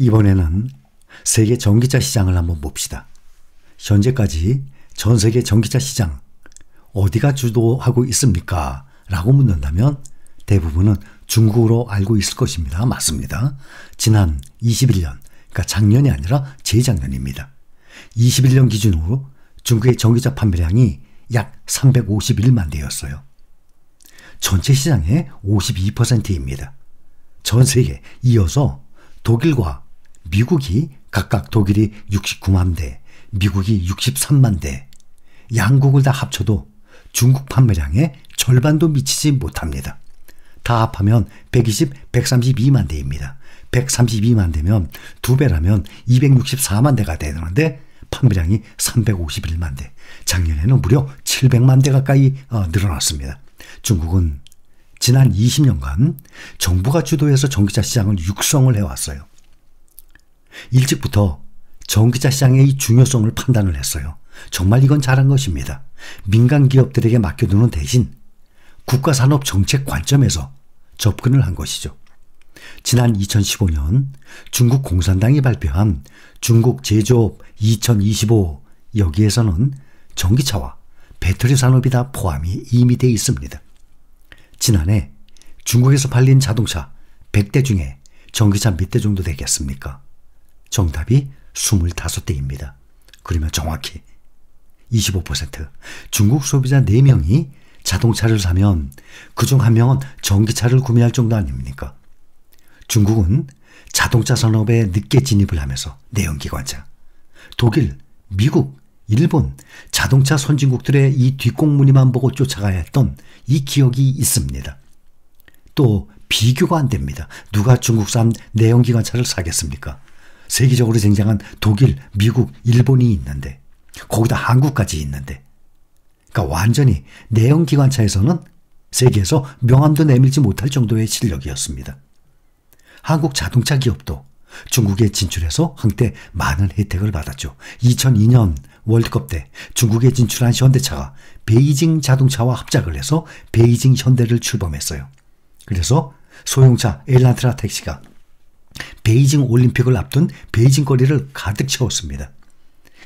이번에는 세계 전기차 시장을 한번 봅시다. 현재까지 전 세계 전기차 시장 어디가 주도하고 있습니까? 라고 묻는다면 대부분은 중국으로 알고 있을 것입니다. 맞습니다. 지난 21년, 그러니까 작년이 아니라 재작년입니다. 21년 기준으로 중국의 전기차 판매량이 약 351만 대였어요. 전체 시장의 52%입니다. 전 세계 이어서 독일과 미국이 각각 독일이 69만 대, 미국이 63만 대, 양국을 다 합쳐도 중국 판매량의 절반도 미치지 못합니다. 다 합하면 120, 132만 대입니다. 132만 대면 두 배라면 264만 대가 되는데 판매량이 351만 대. 작년에는 무려 700만 대 가까이 어, 늘어났습니다. 중국은 지난 20년간 정부가 주도해서 전기차 시장을 육성을 해왔어요. 일찍부터 전기차 시장의 중요성을 판단을 했어요. 정말 이건 잘한 것입니다. 민간 기업들에게 맡겨두는 대신 국가산업 정책 관점에서 접근을 한 것이죠. 지난 2015년 중국 공산당이 발표한 중국 제조업 2025 여기에서는 전기차와 배터리 산업이 다 포함이 이미 돼 있습니다. 지난해 중국에서 팔린 자동차 100대 중에 전기차 몇 대 정도 되겠습니까? 정답이 25대입니다. 그러면 정확히 25% 중국 소비자 4명이 자동차를 사면 그 중 한 명은 전기차를 구매할 정도 아닙니까? 중국은 자동차 산업에 늦게 진입을 하면서 내연기관차, 독일, 미국, 일본 자동차 선진국들의 이 뒷공무늬만 보고 쫓아가야 했던 이 기억이 있습니다. 또 비교가 안 됩니다. 누가 중국산 내연기관차를 사겠습니까? 세계적으로 쟁쟁한 독일, 미국, 일본이 있는데 거기다 한국까지 있는데 그러니까 완전히 내연 기관차에서는 세계에서 명함도 내밀지 못할 정도의 실력이었습니다. 한국 자동차 기업도 중국에 진출해서 한때 많은 혜택을 받았죠. 2002년 월드컵 때 중국에 진출한 현대차가 베이징 자동차와 합작을 해서 베이징 현대를 출범했어요. 그래서 소형차 엘란트라 택시가 베이징 올림픽을 앞둔 베이징 거리를 가득 채웠습니다.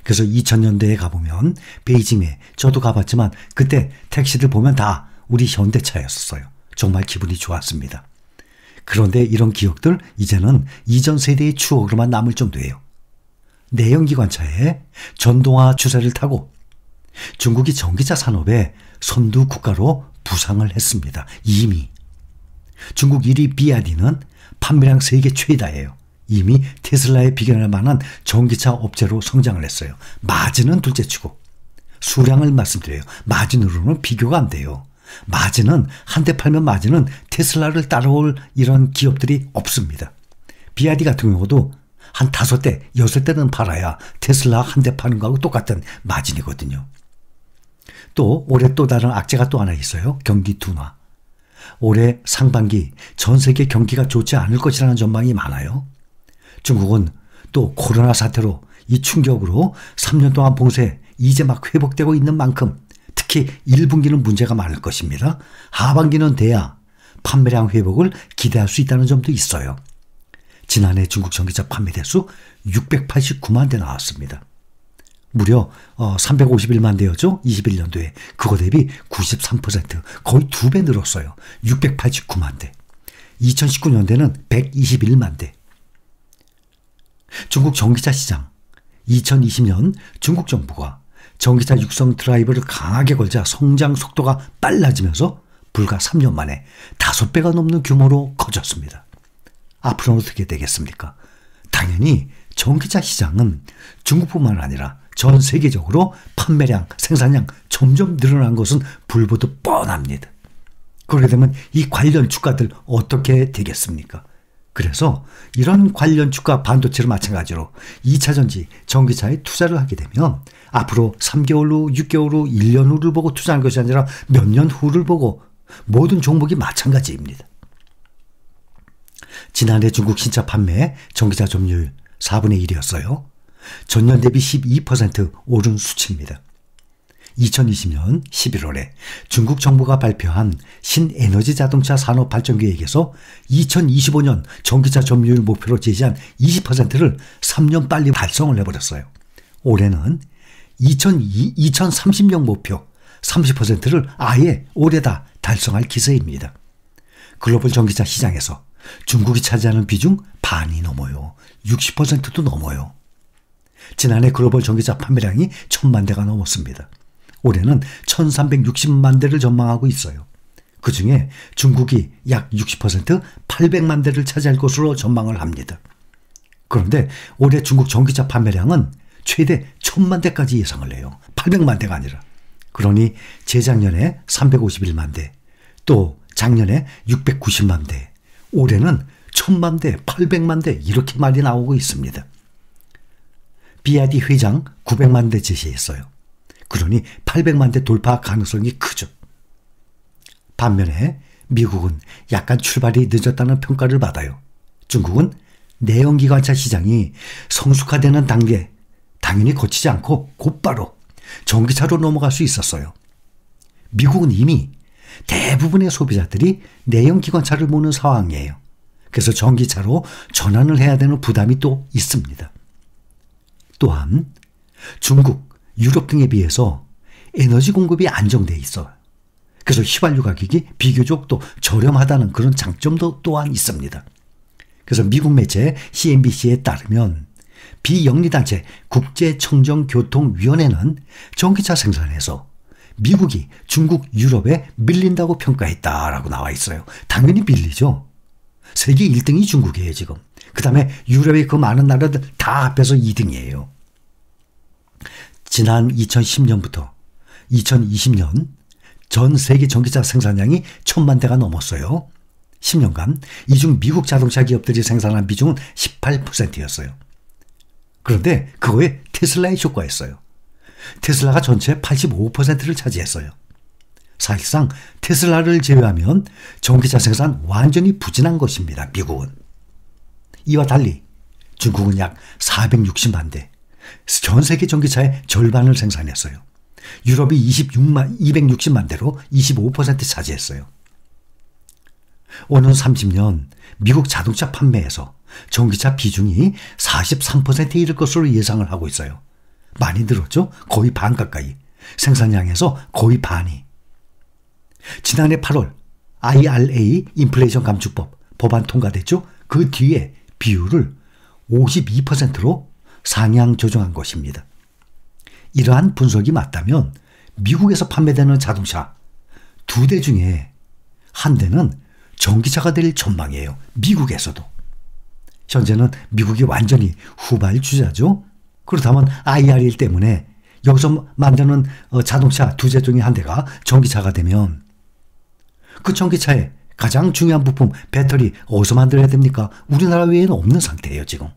그래서 2000년대에 가보면 베이징에 저도 가봤지만 그때 택시를 보면 다 우리 현대차였어요. 정말 기분이 좋았습니다. 그런데 이런 기억들 이제는 이전 세대의 추억으로만 남을 정도예요. 내연기관차에 전동화 주세를 타고 중국이 전기차 산업에 선두 국가로 부상을 했습니다. 이미. 중국 1위 비아디는 판매량 세계 최다예요. 이미 테슬라에 비견할 만한 전기차 업체로 성장을 했어요. 마진은 둘째치고 수량을 말씀드려요. 마진으로는 비교가 안 돼요. 마진은 한 대 팔면 마진은 테슬라를 따라올 이런 기업들이 없습니다. 비아디 같은 경우도 한 다섯 대, 여섯 대는 팔아야 테슬라 한 대 파는 거하고 똑같은 마진이거든요. 또 올해 또 다른 악재가 또 하나 있어요. 경기 둔화. 올해 상반기 전 세계 경기가 좋지 않을 것이라는 전망이 많아요. 중국은 또 코로나 사태로 이 충격으로 3년 동안 봉쇄 이제 막 회복되고 있는 만큼 특히 1분기는 문제가 많을 것입니다. 하반기는 돼야 판매량 회복을 기대할 수 있다는 점도 있어요. 지난해 중국 전기차 판매 대수 689만 대 나왔습니다. 무려 어, 351만 대였죠. 21년도에. 그거 대비 93% 거의 두 배 늘었어요. 689만 대. 2019년대는 121만 대. 중국 전기차 시장. 2020년 중국 정부가 전기차 육성 드라이브를 강하게 걸자 성장 속도가 빨라지면서 불과 3년 만에 5배가 넘는 규모로 커졌습니다. 앞으로는 어떻게 되겠습니까? 당연히 전기차 시장은 중국뿐만 아니라 전 세계적으로 판매량, 생산량 점점 늘어난 것은 불보듯 뻔합니다. 그렇게 되면 이 관련 주가들 어떻게 되겠습니까? 그래서 이런 관련 주가 반도체로 마찬가지로 2차전지 전기차에 투자를 하게 되면 앞으로 3개월 후, 6개월 후, 1년 후를 보고 투자한 것이 아니라 몇 년 후를 보고 모든 종목이 마찬가지입니다. 지난해 중국 신차 판매 전기차 점유율 4분의 1이었어요. 전년 대비 12% 오른 수치입니다. 2020년 11월에 중국 정부가 발표한 신에너지 자동차 산업 발전 계획에서 2025년 전기차 점유율 목표로 제시한 20%를 3년 빨리 달성을 해버렸어요. 올해는 2 0 0 2030년 목표 30%를 아예 올해다 달성할 기세입니다. 글로벌 전기차 시장에서 중국이 차지하는 비중 반이 넘어요. 60%도 넘어요. 지난해 글로벌 전기차 판매량이 천만 대가 넘었습니다. 올해는 1360만 대를 전망하고 있어요. 그 중에 중국이 약 60% 800만 대를 차지할 것으로 전망을 합니다. 그런데 올해 중국 전기차 판매량은 최대 1000만 대까지 예상을 해요. 800만 대가 아니라. 그러니 재작년에 351만 대, 또 작년에 690만 대, 올해는 1000만 대, 800만 대 이렇게 말이 나오고 있습니다. b 아 d 회장 900만 대 제시했어요. 그러니 800만 대 돌파 가능성이 크죠. 반면에 미국은 약간 출발이 늦었다는 평가를 받아요. 중국은 내연기관차 시장이 성숙화되는 단계 당연히 거치지 않고 곧바로 전기차로 넘어갈 수 있었어요. 미국은 이미 대부분의 소비자들이 내연기관차를 모는 상황이에요. 그래서 전기차로 전환을 해야 되는 부담이 또 있습니다. 또한 중국, 유럽 등에 비해서 에너지 공급이 안정돼 있어요. 그래서 휘발유 가격이 비교적 또 저렴하다는 그런 장점도 또한 있습니다. 그래서 미국 매체 CNBC에 따르면 비영리단체 국제청정교통위원회는 전기차 생산에서 미국이 중국, 유럽에 밀린다고 평가했다라고 나와 있어요. 당연히 밀리죠. 세계 1등이 중국이에요, 지금. 그 다음에 유럽의 그 많은 나라들 다 합해서 2등이에요. 지난 2010년부터 2020년 전 세계 전기차 생산량이 천만 대가 넘었어요. 10년간. 이 중 미국 자동차 기업들이 생산한 비중은 18%였어요. 그런데 그거에 테슬라의 효과였어요. 테슬라가 전체 85%를 차지했어요. 사실상 테슬라를 제외하면 전기차 생산 완전히 부진한 것입니다. 미국은. 이와 달리 중국은 약 460만 대, 전 세계 전기차의 절반을 생산했어요. 유럽이 26만, 260만 대로 25% 차지했어요. 오는 30년 미국 자동차 판매에서 전기차 비중이 43%에 이를 것으로 예상을 하고 있어요. 많이 늘었죠? 거의 반 가까이. 생산량에서 거의 반이. 지난해 8월 IRA 인플레이션 감축법 법안 통과됐죠. 그 뒤에 비율을 52%로 상향 조정한 것입니다. 이러한 분석이 맞다면 미국에서 판매되는 자동차 두 대 중에 한 대는 전기차가 될 전망이에요. 미국에서도. 현재는 미국이 완전히 후발주자죠. 그렇다면 IRA 때문에 여기서 만드는 어, 자동차 두 대 중에 한 대가 전기차가 되면 그 전기차에 가장 중요한 부품 배터리 어디서 만들어야 됩니까? 우리나라 외에는 없는 상태예요 지금.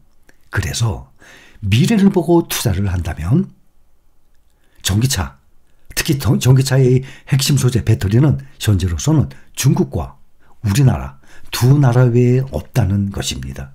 그래서 미래를 보고 투자를 한다면 전기차 특히 전기차의 핵심 소재 배터리는 현재로서는 중국과 우리나라 두 나라 외에 없다는 것입니다.